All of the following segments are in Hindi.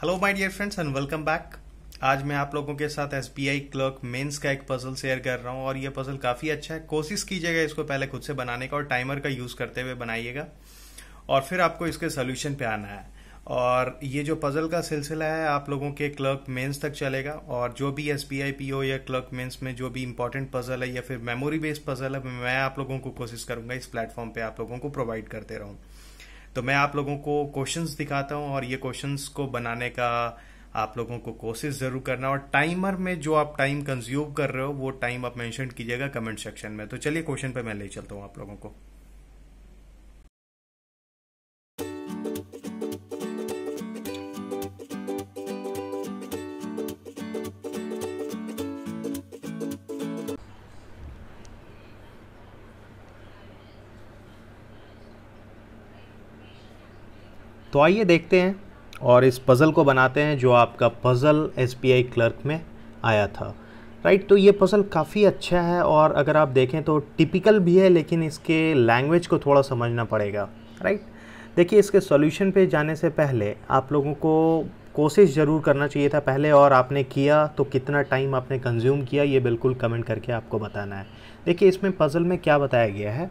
Hello my dear friends and welcome back आज मैं आप लोगों के साथ S B I clerk mains का एक पजल शेयर कर रहा हूँ और ये पजल काफ़ी अच्छा है कोशिश कीजिएगा इसको पहले खुद से बनाने का और टाइमर का यूज़ करते हुए बनाइएगा और फिर आपको इसके सोल्यूशन पे आना है और ये जो पजल का सिलसिला है आप लोगों के क्लर्क मेन्स तक चलेगा और जो भी S B I P O या क्लर्क मेन्स में जो भी इंपॉर्टेंट पजल है या फिर मेमोरी बेस्ड पजल है मैं आप लोगों को कोशिश करूंगा इस प्लेटफॉर्म पे आप लोगों को प्रोवाइड करते रहूँ तो मैं आप लोगों को क्वेश्चंस दिखाता हूं और ये क्वेश्चंस को बनाने का आप लोगों को कोशिश जरूर करना और टाइमर में जो आप टाइम कंज्यूम कर रहे हो वो टाइम आप मेंशन कीजिएगा कमेंट सेक्शन में तो चलिए क्वेश्चन पे मैं ले चलता हूँ आप लोगों को तो आइए देखते हैं और इस पज़ल को बनाते हैं जो आपका पज़ल एस क्लर्क में आया था राइट तो ये पज़ल काफ़ी अच्छा है और अगर आप देखें तो टिपिकल भी है लेकिन इसके लैंग्वेज को थोड़ा समझना पड़ेगा राइट देखिए इसके सॉल्यूशन पे जाने से पहले आप लोगों को कोशिश ज़रूर करना चाहिए था पहले और आपने किया तो कितना टाइम आपने कंज्यूम किया ये बिल्कुल कमेंट करके आपको बताना है देखिए इसमें पज़ल में क्या बताया गया है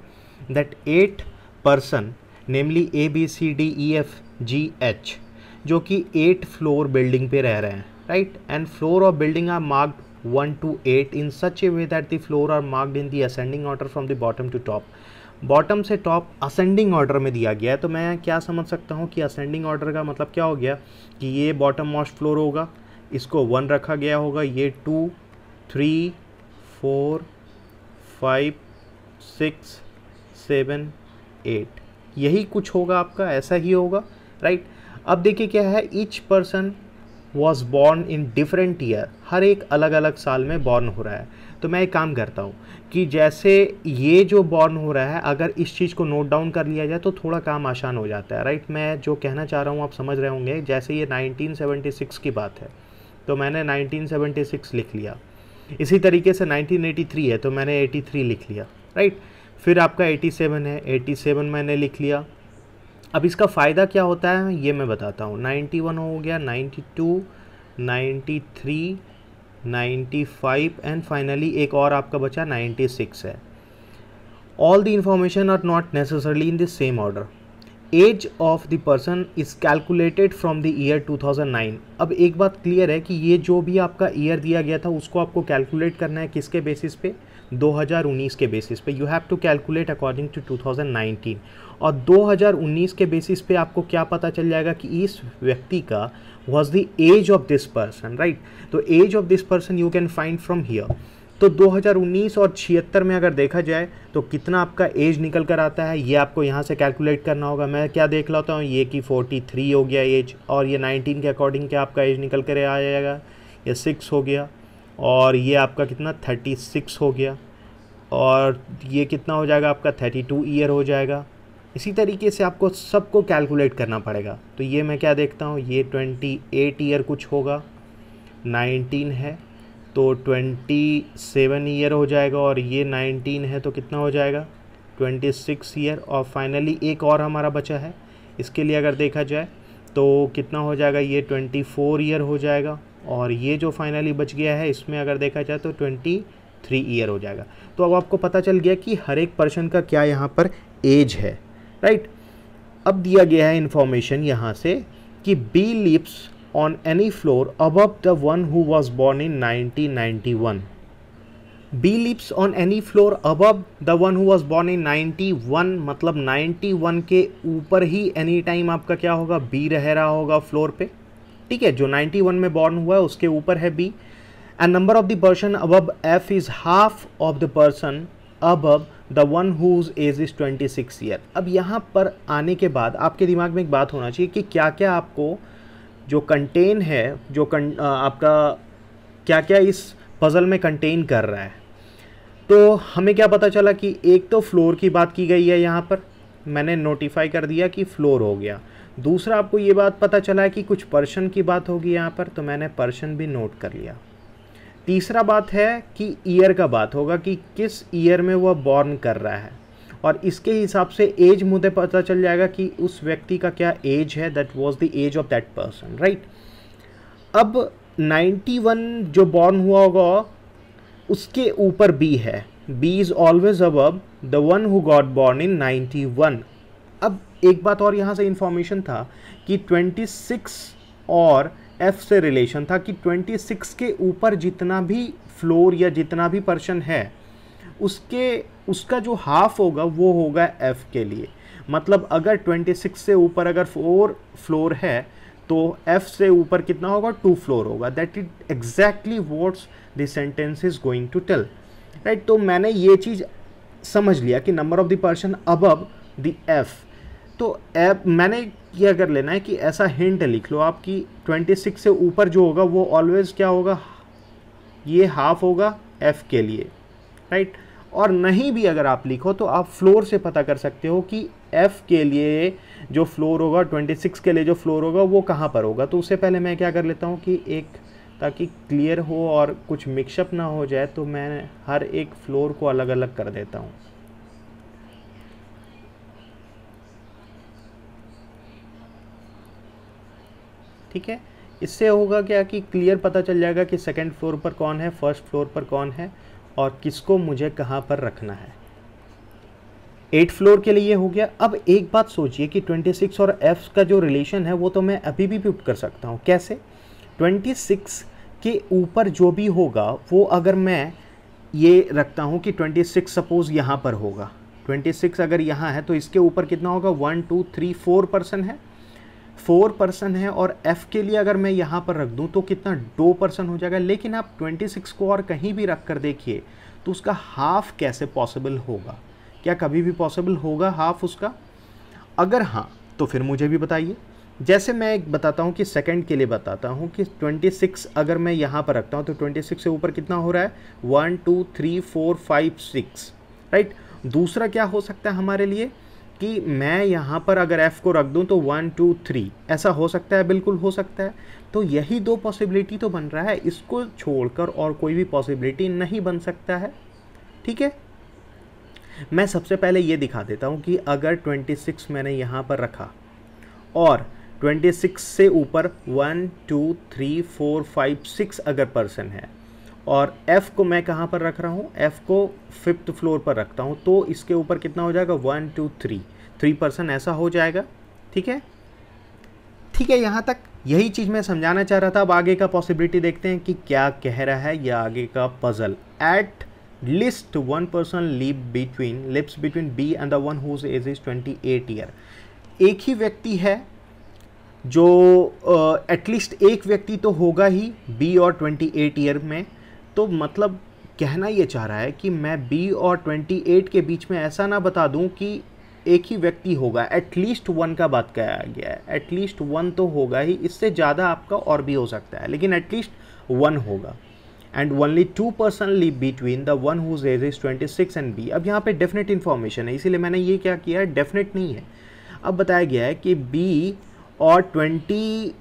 that eight person namely A B C D E F G H जो कि एट फ्लोर बिल्डिंग पे रह रहे हैं right and floor of building are marked one two eight in such a way that the floor are marked in the ascending order from the bottom to top bottom से टॉप असेंडिंग ऑर्डर में दिया गया है तो मैं क्या समझ सकता हूँ कि असेंडिंग ऑर्डर का मतलब क्या हो गया कि ये बॉटम मोस्ट फ्लोर होगा इसको वन रखा गया होगा ये two three four five six seven eight यही कुछ होगा आपका ऐसा ही होगा राइट अब देखिए क्या है each person was born in different year हर एक अलग अलग साल में बॉर्न हो रहा है तो मैं एक काम करता हूँ कि जैसे ये जो बॉर्न हो रहा है अगर इस चीज़ को नोट डाउन कर लिया जाए तो थोड़ा काम आसान हो जाता है राइट मैं जो कहना चाह रहा हूँ आप समझ रहे होंगे जैसे ये 1976 की बात है तो मैंने 1976 लिख लिया इसी तरीके से 1983 है तो मैंने 83 लिख लिया राइट फिर आपका 87 है 87 मैंने लिख लिया अब इसका फ़ायदा क्या होता है ये मैं बताता हूँ 91 हो गया 92, 93, 95 एंड फाइनली एक और आपका बचा 96 है all the information are not necessarily in the same order age of the person is calculated from the year 2009 अब एक बात क्लियर है कि ये जो भी आपका ईयर दिया गया था उसको आपको कैलकुलेट करना है किसके बेसिस पे 2019 के बेसिस पे you have to calculate according to 2019 और 2019 के बेसिस पे आपको क्या पता चल जाएगा कि इस व्यक्ति का was the age of this person right तो age of this person you can find from here तो 2019 और छिहत्तर में अगर देखा जाए तो कितना आपका एज निकल कर आता है ये आपको यहाँ से कैलकुलेट करना होगा मैं क्या देख लाता हूँ ये कि 43 हो गया एज और ये 19 के अकॉर्डिंग क्या आपका एज निकल कर आ जाएगा ये 6 हो गया और ये आपका कितना थर्टी सिक्स हो गया और ये कितना हो जाएगा आपका थर्टी टू ईयर हो जाएगा इसी तरीके से आपको सबको कैलकुलेट करना पड़ेगा तो ये मैं क्या देखता हूँ ये ट्वेंटी एट ईयर कुछ होगा नाइनटीन है तो ट्वेंटी सेवन ईयर हो जाएगा और ये नाइनटीन है तो कितना हो जाएगा ट्वेंटी सिक्स ईयर और फाइनली एक और हमारा बचा है इसके लिए अगर देखा जाए तो कितना हो जाएगा ये ट्वेंटी फोर ईयर हो जाएगा और ये जो फाइनली बच गया है इसमें अगर देखा जाए तो ट्वेंटी थ्री ईयर हो जाएगा तो अब आपको पता चल गया कि हर एक पर्सन का क्या यहाँ पर एज है राइट अब दिया गया है इन्फॉर्मेशन यहाँ से कि B lives on any floor above the one who was born in 1991. Lives on any floor floor the one who was born in ninety 91 मतलब 91 के ऊपर ही एनी टाइम आपका क्या होगा बी रह रहा होगा फ्लोर पे ठीक है जो 91 में बॉर्न हुआ है उसके ऊपर है B and number of the person above F is half of the person above the one whose age is twenty six year अब यहाँ पर आने के बाद आपके दिमाग में एक बात होना चाहिए कि क्या क्या आपको जो कंटेन है जो कं, आपका क्या क्या इस पज़ल में कंटेन कर रहा है तो हमें क्या पता चला कि एक तो फ्लोर की बात की गई है यहाँ पर मैंने नोटिफाई कर दिया कि फ्लोर हो गया दूसरा आपको ये बात पता चला कि कुछ पर्सन की बात होगी यहाँ पर तो मैंने पर्सन भी नोट कर लिया तीसरा बात है कि ईयर का बात होगा कि किस ईयर में वह बॉर्न कर रहा है और इसके हिसाब से एज मुझे पता चल जाएगा कि उस व्यक्ति का क्या एज है that was the age of that person right अब 91 जो बॉर्न हुआ होगा उसके ऊपर बी है B is always above the one who got born in 91 अब एक बात और यहाँ से इन्फॉर्मेशन था कि 26 और एफ से रिलेशन था कि 26 के ऊपर जितना भी फ्लोर या जितना भी पर्सन है उसके उसका जो हाफ होगा वो होगा एफ़ के लिए मतलब अगर 26 से ऊपर अगर फोर फ्लोर है तो एफ़ से ऊपर कितना होगा टू फ्लोर होगा that it exactly what's sentence sentence is going to tell right तो मैंने ये चीज़ समझ लिया कि number of the person above the F तो एप मैंने ये अगर लेना है कि ऐसा हिंट लिख लो आप कि 26 से ऊपर जो होगा वो ऑलवेज़ क्या होगा ये हाफ होगा एफ़ के लिए राइट और नहीं भी अगर आप लिखो तो आप फ्लोर से पता कर सकते हो कि एफ़ के लिए जो फ्लोर होगा 26 के लिए जो फ्लोर होगा वो कहाँ पर होगा तो उससे पहले मैं क्या कर लेता हूँ कि एक ताकि क्लियर हो और कुछ मिक्सअप ना हो जाए तो मैं हर एक फ्लोर को अलग अलग कर देता हूँ ठीक है इससे होगा क्या कि क्लियर पता चल जाएगा कि सेकेंड फ्लोर पर कौन है फर्स्ट फ्लोर पर कौन है और किसको मुझे कहाँ पर रखना है एट फ्लोर के लिए हो गया अब एक बात सोचिए कि 26 और एफ का जो रिलेशन है वो तो मैं अभी भी पुट कर सकता हूँ कैसे 26 के ऊपर जो भी होगा वो अगर मैं ये रखता हूँ कि 26 सपोज़ यहाँ पर होगा 26 अगर यहाँ है तो इसके ऊपर कितना होगा one two three four person है फोर पर्सन है और एफ़ के लिए अगर मैं यहाँ पर रख दूँ तो कितना दो पर्सन हो जाएगा लेकिन आप 26 को और कहीं भी रख कर देखिए तो उसका हाफ कैसे पॉसिबल होगा क्या कभी भी पॉसिबल होगा हाफ उसका अगर हाँ तो फिर मुझे भी बताइए जैसे मैं एक बताता हूँ कि सेकंड के लिए बताता हूँ कि 26 अगर मैं यहाँ पर रखता हूँ तो 26 से ऊपर कितना हो रहा है one two three four five six right दूसरा क्या हो सकता है हमारे लिए कि मैं यहाँ पर अगर f को रख दूँ तो वन टू थ्री ऐसा हो सकता है बिल्कुल हो सकता है तो यही दो पॉसिबिलिटी तो बन रहा है इसको छोड़कर और कोई भी पॉसिबिलिटी नहीं बन सकता है ठीक है मैं सबसे पहले ये दिखा देता हूँ कि अगर 26 मैंने यहाँ पर रखा और ट्वेंटी सिक्स से ऊपर one two three four five six अगर पर्सन है और F को मैं कहाँ पर रख रहा हूँ F को फिफ्थ फ्लोर पर रखता हूँ तो इसके ऊपर कितना हो जाएगा one two three three person ऐसा हो जाएगा ठीक है ठीक है यहाँ तक यही चीज़ मैं समझाना चाह रहा था अब आगे का पॉसिबिलिटी देखते हैं कि क्या कह रहा है या आगे का puzzle at least one person live between lives between B and the one whose age is twenty eight year एक ही व्यक्ति है जो एटलीस्ट uh, एक व्यक्ति तो होगा ही बी और ट्वेंटी एट ईयर में तो मतलब कहना ये चाह रहा है कि मैं बी और ट्वेंटी एट के बीच में ऐसा ना बता दूं कि एक ही व्यक्ति होगा एटलीस्ट वन का बात किया गया है एटलीस्ट वन तो होगा ही इससे ज़्यादा आपका और भी हो सकता है लेकिन एटलीस्ट वन होगा and only two person live between the one whose age is twenty six and B अब यहाँ पे डेफिनेट इन्फॉर्मेशन है इसीलिए मैंने ये क्या किया है डेफिनेट नहीं है अब बताया गया है कि बी और ट्वेंटी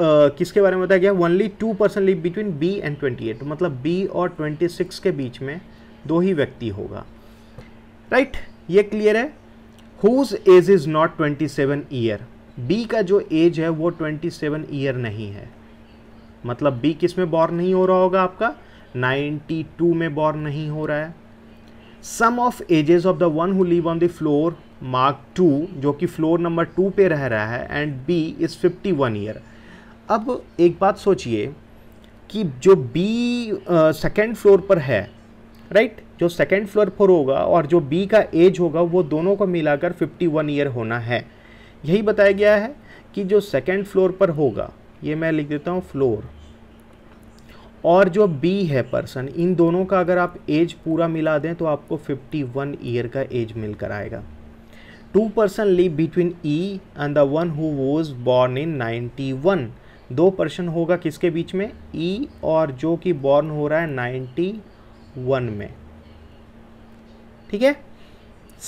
Uh, किसके बारे में बताया गया only two percent live between B and twenty eight मतलब बी और ट्वेंटी सिक्स के बीच में दो ही व्यक्ति होगा राइट right? ये क्लियर है whose age is not twenty seven year B का जो एज है वो ट्वेंटी सेवन ईयर नहीं है मतलब बी किस में बॉर्न नहीं हो रहा होगा आपका नाइन्टी टू में बॉर्न नहीं हो रहा है sum of ages of the one who live on the floor mark two जो कि फ्लोर नंबर टू पे रह रहा है and B is fifty one year अब एक बात सोचिए कि जो बी सेकेंड फ्लोर पर है राइट right? जो सेकेंड फ्लोर पर होगा और जो बी का एज होगा वो दोनों को मिलाकर फिफ्टी वन ईयर होना है यही बताया गया है कि जो सेकेंड फ्लोर पर होगा ये मैं लिख देता हूँ फ्लोर और जो बी है पर्सन इन दोनों का अगर आप एज पूरा मिला दें तो आपको 51 ईयर का एज मिलकर आएगा two person live between E and the one who was born in 91 दो पर्सन होगा किसके बीच में ई e और जो कि बॉर्न हो रहा है 91 में ठीक है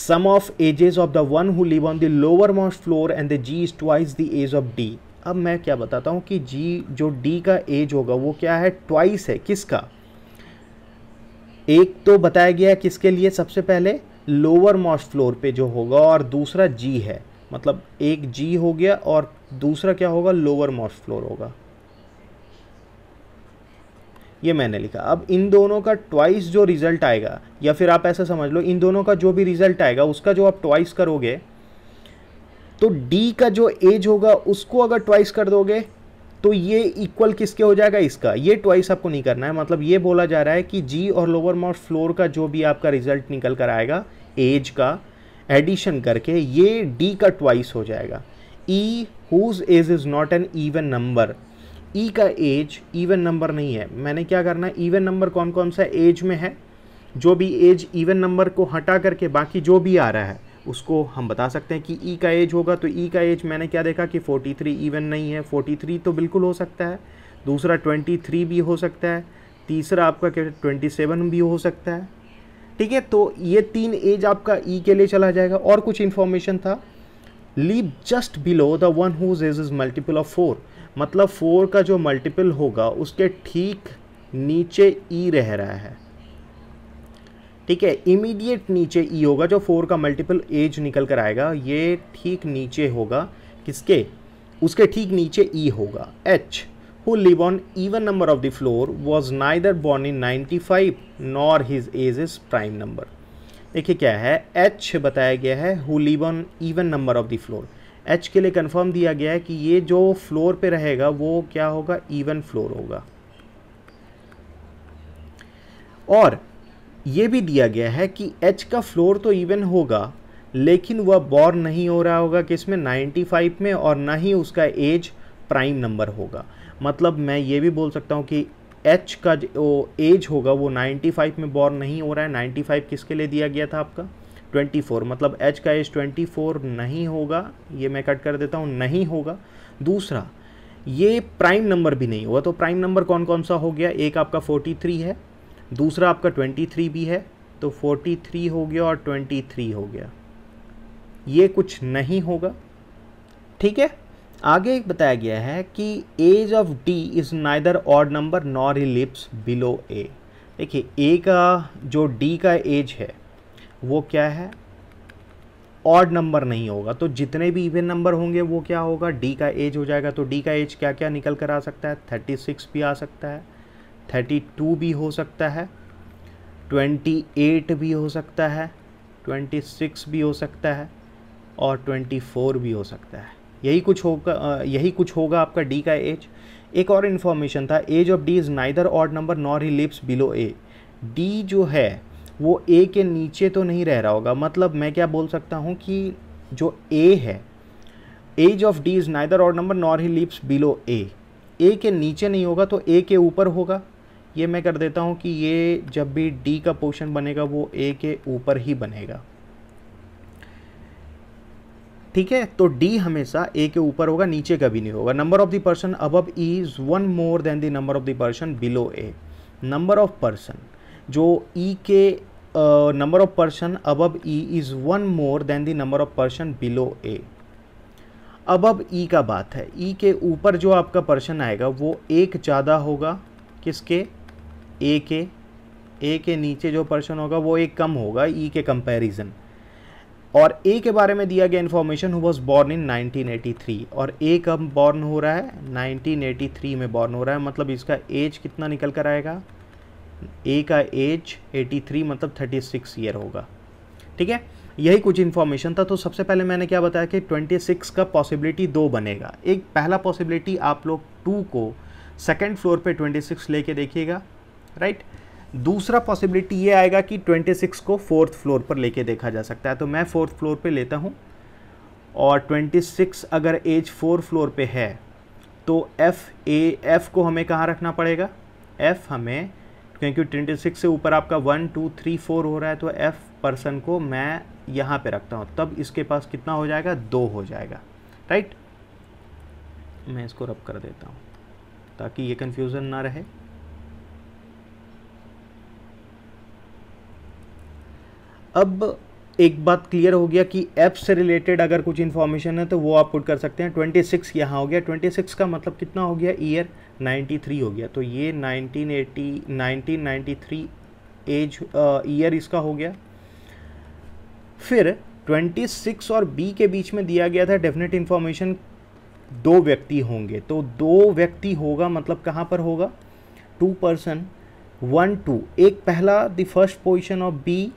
sum of ages of the one who live on the lower most floor and the G is twice the age of D अब मैं क्या बताता हूँ कि जी जो डी का एज होगा वो क्या है ट्वाइस है किसका एक तो बताया गया किसके लिए सबसे पहले लोअर मोस्ट फ्लोर पे जो होगा और दूसरा जी है मतलब एक जी हो गया और दूसरा क्या होगा लोअर मोस्ट फ्लोर होगा ये मैंने लिखा अब इन दोनों का ट्वाइस जो रिजल्ट आएगा या फिर आप ऐसा समझ लो इन दोनों का जो भी रिजल्ट आएगा उसका जो आप ट्वाइस करोगे तो डी का जो एज होगा उसको अगर ट्वाइस कर दोगे तो ये इक्वल किसके हो जाएगा इसका ये ट्वाइस आपको नहीं करना है मतलब ये बोला जा रहा है कि जी और लोअर मॉर फ्लोर का जो भी आपका रिजल्ट निकल कर आएगा एज का एडिशन करके ये डी का ट्वाइस हो जाएगा E whose age is not an even number E का एज ईवन नंबर नहीं है मैंने क्या करना है ईवन नंबर कौन कौन सा एज में है जो भी एज इवन नंबर को हटा करके बाकी जो भी आ रहा है उसको हम बता सकते हैं कि ई e का एज होगा तो ई e का एज मैंने क्या देखा कि 43 इवन नहीं है 43 तो बिल्कुल हो सकता है दूसरा 23 भी हो सकता है तीसरा आपका क्या सेवन भी हो सकता है ठीक है तो ये तीन एज आपका ई e के लिए चला जाएगा और कुछ इन्फॉर्मेशन था live just below the one whose age is multiple of four मतलब फोर का जो मल्टीपल होगा उसके ठीक नीचे ई e रह रहा है ठीक है इमीडिएट नीचे ई e होगा जो फोर का मल्टीपल एज निकल कर आएगा ये ठीक नीचे होगा किसके उसके ठीक नीचे ई e होगा H who live on even number of the floor was neither born in 95 nor his age is prime number देखिए क्या है एच बताया गया है who live on even number of the floor H के लिए कन्फर्म दिया गया है कि ये जो फ्लोर पे रहेगा वो क्या होगा इवन फ्लोर होगा और ये भी दिया गया है कि एच का फ्लोर तो इवन होगा लेकिन वह बॉर्न नहीं हो रहा होगा कि इसमें 95 में और ना ही उसका एज प्राइम नंबर होगा मतलब मैं ये भी बोल सकता हूँ कि एच का जो एज होगा वो 95 में बॉर्न नहीं हो रहा है 95 किसके लिए दिया गया था आपका 24 मतलब एच का एज 24 नहीं होगा ये मैं कट कर देता हूँ नहीं होगा दूसरा ये प्राइम नंबर भी नहीं होगा तो प्राइम नंबर कौन कौन सा हो गया एक आपका 43 है दूसरा आपका ट्वेंटी थ्री भी है तो फोर्टी थ्री हो गया और ट्वेंटी थ्री हो गया ये कुछ नहीं होगा ठीक है आगे एक बताया गया है कि age of D is neither odd number nor he lives below A देखिए ए का जो डी का एज है वो क्या है ऑड नंबर नहीं होगा तो जितने भी इवन नंबर होंगे वो क्या होगा डी का एज हो जाएगा तो डी का एज क्या क्या निकल कर आ सकता है थर्टी सिक्स भी आ सकता है थर्टी टू भी हो सकता है ट्वेंटी एट भी हो सकता है ट्वेंटी सिक्स भी हो सकता है और ट्वेंटी फोर भी हो सकता है यही कुछ होगा यही कुछ होगा आपका डी का एज एक और इन्फॉर्मेशन था age of D is neither odd number nor he lives below A D जो है वो ए के नीचे तो नहीं रह रहा होगा मतलब मैं क्या बोल सकता हूँ कि जो ए है age of D is neither odd number nor he lives below A A के नीचे नहीं होगा तो ए के ऊपर होगा ये मैं कर देता हूँ कि ये जब भी डी का पोर्शन बनेगा वो ए के ऊपर ही बनेगा ठीक है तो डी हमेशा ए के ऊपर होगा नीचे का भी नहीं होगा नंबर ऑफ द पर्सन अब is one more than the number of the person below A number of person जो ई e के नंबर ऑफ पर्सन अब E is one more than the number of person below A अब ई का बात है ई e के ऊपर जो आपका पर्सन आएगा वो एक ज़्यादा होगा किसके ए के ए के नीचे जो पर्सन होगा वो एक कम होगा ई e के कंपैरिजन और ए के बारे में दिया गया information who was born in 1983 और ए कब बॉर्न हो रहा है 1983 में बॉर्न हो रहा है मतलब इसका एज कितना निकल कर आएगा ए का एज 83 मतलब 36 ईयर होगा ठीक है यही कुछ इन्फॉर्मेशन था तो सबसे पहले मैंने क्या बताया कि 26 का पॉसिबिलिटी दो बनेगा एक पहला पॉसिबिलिटी आप लोग टू को सेकेंड फ्लोर पे 26 लेके देखिएगा राइट दूसरा पॉसिबिलिटी ये आएगा कि 26 को फोर्थ फ्लोर पर लेके देखा जा सकता है तो मैं फोर्थ फ्लोर पे लेता हूँ और 26 अगर एज फोर फ्लोर पे है तो एफ़ ए एफ़ को हमें कहाँ रखना पड़ेगा एफ़ हमें क्योंकि 26 से ऊपर आपका वन टू थ्री फोर हो रहा है तो एफ़ पर्सन को मैं यहाँ पे रखता हूँ तब इसके पास कितना हो जाएगा दो हो जाएगा राइट मैं इसको रब कर देता हूँ ताकि ये कन्फ्यूज़न ना रहे अब एक बात क्लियर हो गया कि ऐप से रिलेटेड अगर कुछ इन्फॉर्मेशन है तो वो आप पुट कर सकते हैं ट्वेंटी सिक्स यहाँ हो गया ट्वेंटी सिक्स का मतलब कितना हो गया ईयर नाइन्टी थ्री हो गया तो ये nineteen eighty nineteen ninety three age year इसका हो गया फिर ट्वेंटी सिक्स और बी के बीच में दिया गया था डेफिनेट इन्फॉर्मेशन दो व्यक्ति होंगे तो दो व्यक्ति होगा मतलब कहाँ पर होगा टू पर्सन वन टू एक पहला the first position of B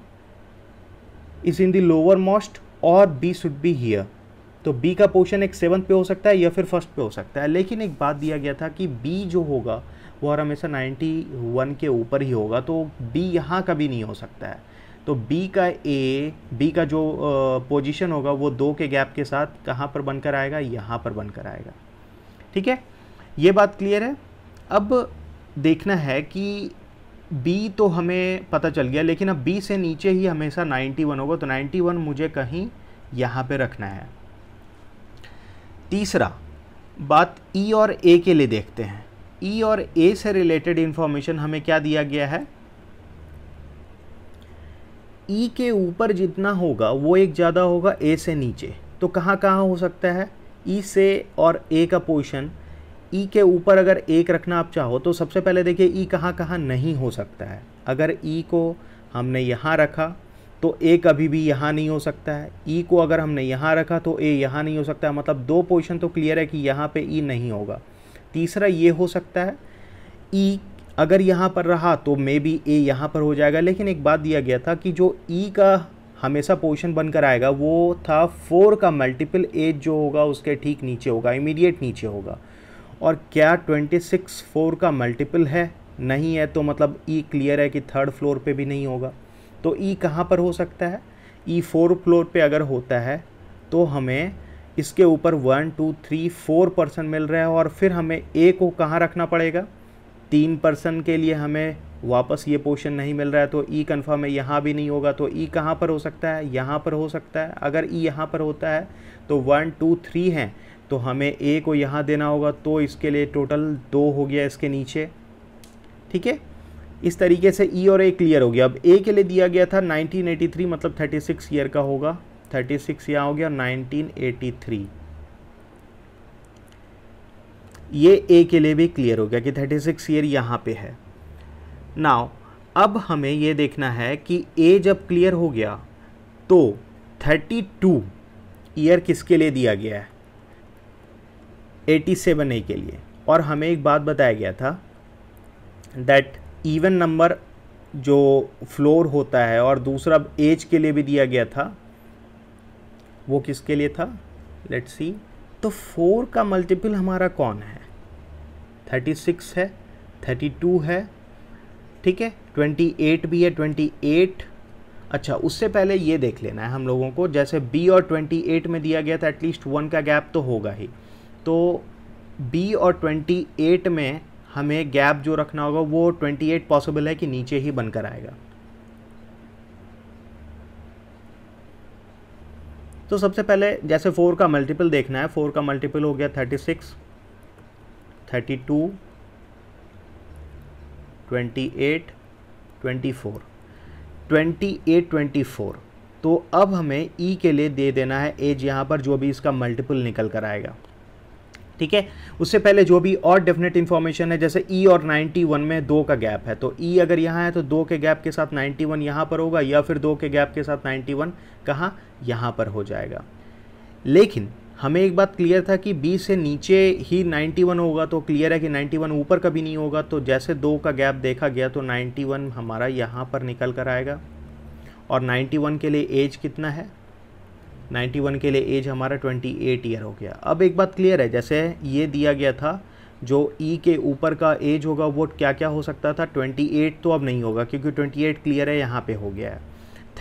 is in the lower most और बी शुड बी हियर तो बी का पोर्शन एक सेवन्थ पे हो सकता है या फिर फर्स्ट पे हो सकता है लेकिन एक बात दिया गया था कि बी जो होगा वो हर हमेशा वन के ऊपर ही होगा तो बी यहाँ कभी नहीं हो सकता है तो बी का ए बी का जो पोजीशन होगा वो दो के गैप के साथ कहाँ पर बनकर आएगा यहाँ पर बनकर आएगा ठीक है ये बात क्लियर है अब देखना है कि बी तो हमें पता चल गया लेकिन अब बी से नीचे ही हमेशा 91 होगा तो 91 मुझे कहीं यहाँ पे रखना है तीसरा बात ई e और ए के लिए देखते हैं ई e और ए से रिलेटेड इन्फॉर्मेशन हमें क्या दिया गया है ई e के ऊपर जितना होगा वो एक ज़्यादा होगा ए से नीचे तो कहाँ कहाँ हो सकता है ई e से और ए का पोजिशन ई e के ऊपर अगर एक रखना आप चाहो तो सबसे पहले देखिए ई e कहाँ कहाँ नहीं हो सकता है अगर ई e को हमने यहाँ रखा तो ए कभी भी यहाँ नहीं हो सकता है ई को अगर हमने यहाँ रखा तो ए यहाँ नहीं हो सकता है मतलब दो पोजिशन तो क्लियर है कि यहाँ पे ई नहीं होगा तीसरा ये हो सकता है ई अगर यहाँ पर रहा तो मे बी ए यहाँ पर हो जाएगा लेकिन एक बात दिया गया था कि जो ई का हमेशा पोजिशन बनकर आएगा वो था फोर का मल्टीपल एज जो होगा उसके ठीक नीचे होगा इमीडिएट नीचे होगा और क्या ट्वेंटी सिक्स फोर का मल्टीपल है नहीं है तो मतलब ई e क्लियर है कि थर्ड फ्लोर पे भी नहीं होगा तो ई e कहाँ पर हो सकता है ई फोर फ्लोर पे अगर होता है तो हमें इसके ऊपर one two three four percent मिल रहा है और फिर हमें ए को कहाँ रखना पड़ेगा तीन परसेंट के लिए हमें वापस ये पोर्शन नहीं मिल रहा है तो ई e कन्फर्म है यहाँ भी नहीं होगा तो ई e कहाँ पर हो सकता है यहाँ पर हो सकता है अगर ई e यहाँ पर होता है तो वन टू थ्री हैं तो हमें ए को यहाँ देना होगा तो इसके लिए टोटल दो हो गया इसके नीचे ठीक है इस तरीके से ई e और ए क्लियर हो गया अब ए के लिए दिया गया था 1983 मतलब 36 ईयर का होगा 36 सिक्स यहाँ हो गया 1983 ये ए के लिए भी क्लियर हो गया कि 36 सिक्स ईयर यहाँ पे है नाव अब हमें ये देखना है कि ए जब क्लियर हो गया तो 32 ईयर किसके लिए दिया गया है एटी सेवन ए के लिए और हमें एक बात बताया गया था दैट इवन नंबर जो फ्लोर होता है और दूसरा एज के लिए भी दिया गया था वो किसके लिए था लेट सी तो फोर का मल्टीपल हमारा कौन है थर्टी सिक्स है थर्टी टू है ठीक है ट्वेंटी एट भी है ट्वेंटी एट अच्छा उससे पहले ये देख लेना है हम लोगों को जैसे बी और ट्वेंटी एट में दिया गया था एटलीस्ट वन का गैप तो होगा ही तो बी और 28 में हमें गैप जो रखना होगा वो 28 पॉसिबल है कि नीचे ही बनकर आएगा तो सबसे पहले जैसे फोर का मल्टीपल देखना है फोर का मल्टीपल हो गया thirty six thirty two twenty eight twenty four twenty eight twenty four तो अब हमें ई e के लिए दे देना है एज यहाँ पर जो भी इसका मल्टीपल निकल कर आएगा ठीक है उससे पहले जो भी और डेफिनेट इन्फॉर्मेशन है जैसे ई e और 91 में दो का गैप है तो ई e अगर यहाँ है तो दो के गैप के साथ 91 वन यहाँ पर होगा या फिर दो के गैप के साथ 91 वन कहाँ यहाँ पर हो जाएगा लेकिन हमें एक बात क्लियर था कि बी से नीचे ही 91 होगा तो क्लियर है कि 91 ऊपर कभी नहीं होगा तो जैसे दो का गैप देखा गया तो नाइन्टी हमारा यहाँ पर निकल कर आएगा और नाइन्टी के लिए एज कितना है 91 के लिए एज हमारा 28 ईयर हो गया अब एक बात क्लियर है जैसे ये दिया गया था जो ई e के ऊपर का एज होगा वो क्या क्या हो सकता था 28 तो अब नहीं होगा क्योंकि 28 क्लियर है यहाँ पे हो गया है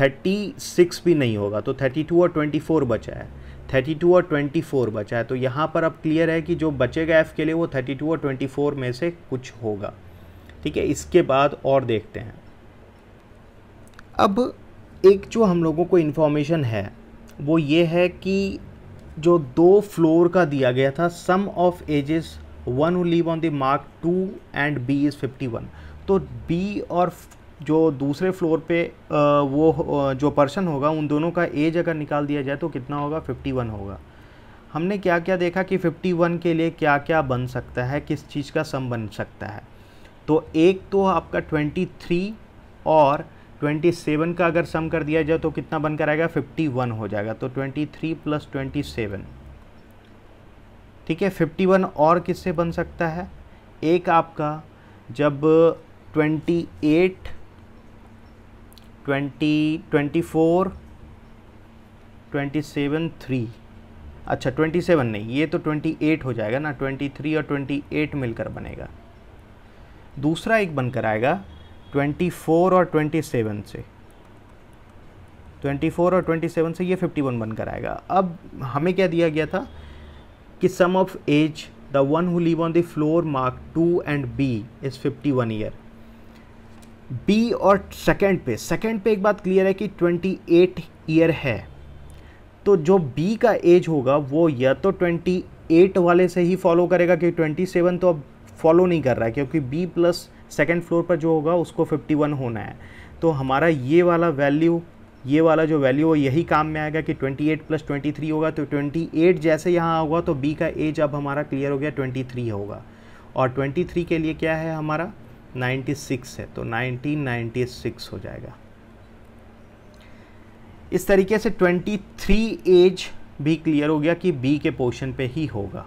36 भी नहीं होगा तो 32 और 24 बचा है 32 और 24 बचा है तो यहाँ पर अब क्लियर है कि जो बचेगा एफ़ के लिए वो 32 और 24 में से कुछ होगा ठीक है इसके बाद और देखते हैं अब एक जो हम लोगों को इन्फॉर्मेशन है वो ये है कि जो दो फ्लोर का दिया गया था sum of ages one who live on the mark two and B is fifty one तो बी और जो दूसरे फ्लोर पे वो जो पर्सन होगा उन दोनों का एज अगर निकाल दिया जाए तो कितना होगा फिफ्टी वन होगा हमने क्या क्या देखा कि फिफ्टी वन के लिए क्या क्या बन सकता है किस चीज़ का सम बन सकता है तो एक तो आपका ट्वेंटी थ्री और 27 का अगर सम कर दिया जाए तो कितना बनकर आएगा 51 हो जाएगा तो 23 थ्री प्लस ट्वेंटी ठीक है 51 और किससे बन सकता है एक आपका जब 28 20 24 27 ट्वेंटी अच्छा 27 नहीं ये तो 28 हो जाएगा ना 23 और 28 मिलकर बनेगा दूसरा एक बनकर आएगा 24 और 27 से 24 और 27 से ये 51 बनकर आएगा अब हमें क्या दिया गया था कि sum of age the one who live on the floor mark two and B is 51 year B और सेकेंड पे सेकेंड पे एक बात क्लियर है कि 28 ईयर है तो जो बी का एज होगा वो या तो 28 वाले से ही फॉलो करेगा कि 27 तो अब फॉलो नहीं कर रहा है क्योंकि बी प्लस सेकेंड फ्लोर पर जो होगा उसको 51 होना है तो हमारा ये वाला वैल्यू ये वाला जो वैल्यू है यही काम में आएगा कि 28 प्लस थ्री होगा तो 28 जैसे यहाँ होगा तो बी का एज अब हमारा क्लियर हो गया 23 होगा और 23 के लिए क्या है हमारा 96 है तो 1996 हो जाएगा इस तरीके से 23 एज भी क्लियर हो गया कि बी के पोर्शन पे ही होगा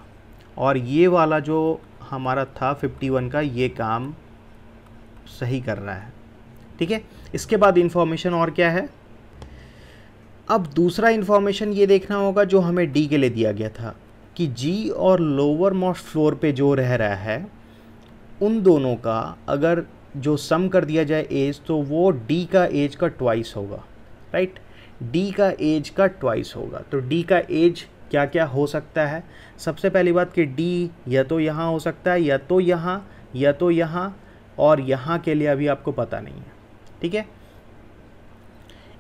और ये वाला जो हमारा था 51 का ये काम सही कर रहा है ठीक है इसके बाद इन्फॉर्मेशन और क्या है अब दूसरा इन्फॉर्मेशन ये देखना होगा जो हमें डी के लिए दिया गया था कि जी और लोअर मोस्ट फ्लोर पे जो रह रहा है उन दोनों का अगर जो सम कर दिया जाए एज तो वो डी का एज का ट्वाइस होगा राइट डी का एज का ट्वाइस होगा तो डी का एज क्या क्या हो सकता है सबसे पहली बात कि डी या तो यहाँ हो सकता है या तो यहाँ या तो यहाँ और यहाँ के लिए अभी आपको पता नहीं है ठीक है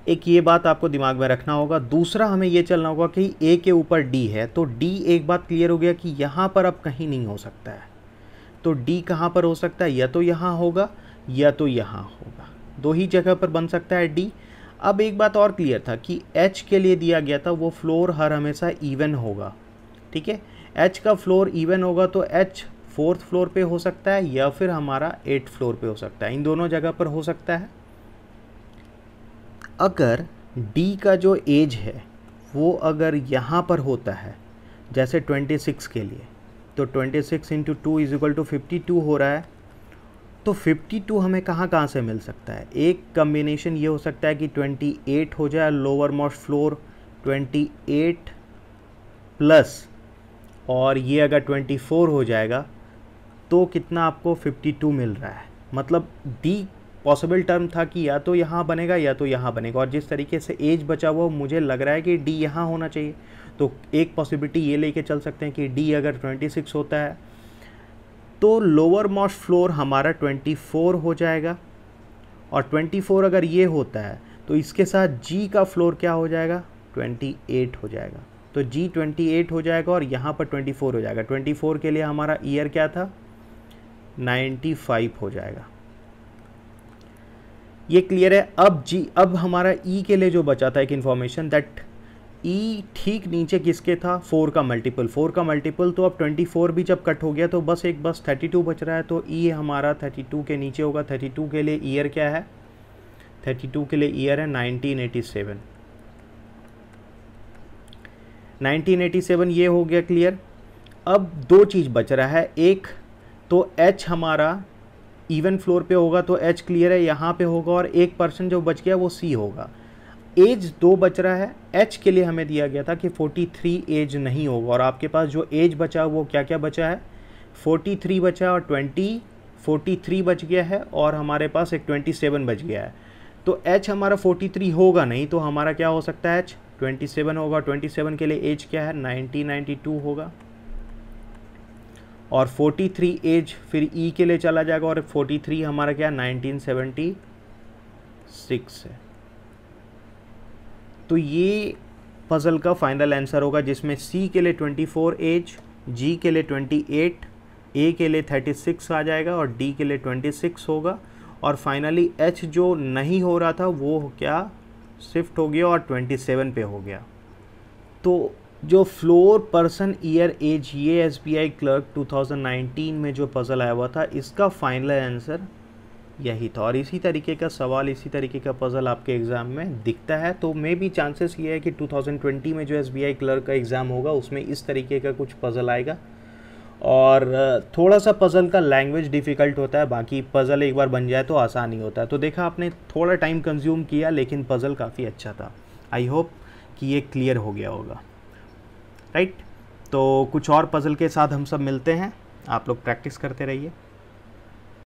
एक ये बात आपको दिमाग में रखना होगा दूसरा हमें ये चलना होगा कि ए के ऊपर डी है तो डी एक बात क्लियर हो गया कि यहाँ पर अब कहीं नहीं हो सकता है तो डी कहाँ पर हो सकता है या तो यहाँ होगा या तो यहाँ होगा दो ही जगह पर बन सकता है डी अब एक बात और क्लियर था कि एच के लिए दिया गया था वो फ्लोर हर हमेशा इवन होगा ठीक है एच का फ्लोर इवन होगा तो एच फोर्थ फ्लोर पे हो सकता है या फिर हमारा एट फ्लोर पे हो सकता है इन दोनों जगह पर हो सकता है अगर डी का जो एज है वो अगर यहाँ पर होता है जैसे 26 के लिए तो 26 six into two is equal to fifty हो रहा है तो 52 हमें कहाँ कहाँ से मिल सकता है एक कम्बिनेशन ये हो सकता है कि 28 हो जाए लोअर मोस्ट फ्लोर 28 प्लस और ये अगर 24 हो जाएगा तो कितना आपको 52 मिल रहा है मतलब डी पॉसिबल टर्म था कि या तो यहाँ बनेगा या तो यहाँ बनेगा और जिस तरीके से एज बचा हुआ मुझे लग रहा है कि डी यहाँ होना चाहिए तो एक पॉसिबिलिटी ये लेके चल सकते हैं कि डी अगर 26 होता है तो लोअर मोस्ट फ्लोर हमारा 24 हो जाएगा और 24 अगर ये होता है तो इसके साथ जी का फ्लोर क्या हो जाएगा 28 हो जाएगा तो जी 28 हो जाएगा और यहाँ पर 24 हो जाएगा 24 के लिए हमारा ईयर क्या था 95 हो जाएगा ये क्लियर है अब जी अब हमारा ई e के लिए जो बचा था एक इन्फॉर्मेशन दैट ई ठीक नीचे किसके था फोर का मल्टीपल फोर का मल्टीपल तो अब ट्वेंटी फोर भी जब कट हो गया तो बस एक बस थर्टी टू बच रहा है तो ई e हमारा थर्टी टू के नीचे होगा थर्टी टू के लिए ईयर क्या है थर्टी टू के लिए ईयर है nineteen eighty seven nineteen eighty seven ये हो गया क्लियर अब दो चीज़ बच रहा है एक तो एच हमारा इवन फ्लोर पे होगा तो एच क्लियर है यहाँ पे होगा और एक पर्सन जो बच गया वो सी होगा एज दो बच रहा है एच के लिए हमें दिया गया था कि 43 एज नहीं होगा और आपके पास जो एज बचा वो क्या क्या बचा है 43 बचा और 20 43 बच गया है और हमारे पास एक 27 बच गया है तो एच हमारा 43 होगा नहीं तो हमारा क्या हो सकता है एच 27 होगा 27 के लिए एज क्या है 90 92 होगा और 43 एज फिर ई e के लिए चला जाएगा और 43 हमारा क्या 1976 है तो ये पजल का फाइनल आंसर होगा जिसमें सी के लिए 24 एज जी के लिए 28 ए के लिए 36 आ जाएगा और डी के लिए 26 होगा और फाइनली एच जो नहीं हो रहा था वो क्या शिफ्ट हो गया और 27 पे हो गया तो जो फ्लोर पर्सन ईयर एज ये एस बी आई क्लर्क 2019 में जो पज़ल आया हुआ था इसका फाइनल आंसर यही था और इसी तरीके का सवाल इसी तरीके का पज़ल आपके एग्ज़ाम में दिखता है तो मे बी चांसेस ये है कि 2020 में जो एस बी आई क्लर्क का एग्ज़ाम होगा उसमें इस तरीके का कुछ पज़ल आएगा और थोड़ा सा पज़ल का लैंग्वेज डिफ़िकल्ट होता है बाकी पज़ल एक बार बन जाए तो आसान ही होता है तो देखा आपने थोड़ा टाइम कंज्यूम किया लेकिन पज़ल काफ़ी अच्छा था आई होप कि ये क्लियर हो गया होगा राइट तो कुछ और पज़ल के साथ हम सब मिलते हैं आप लोग प्रैक्टिस करते रहिए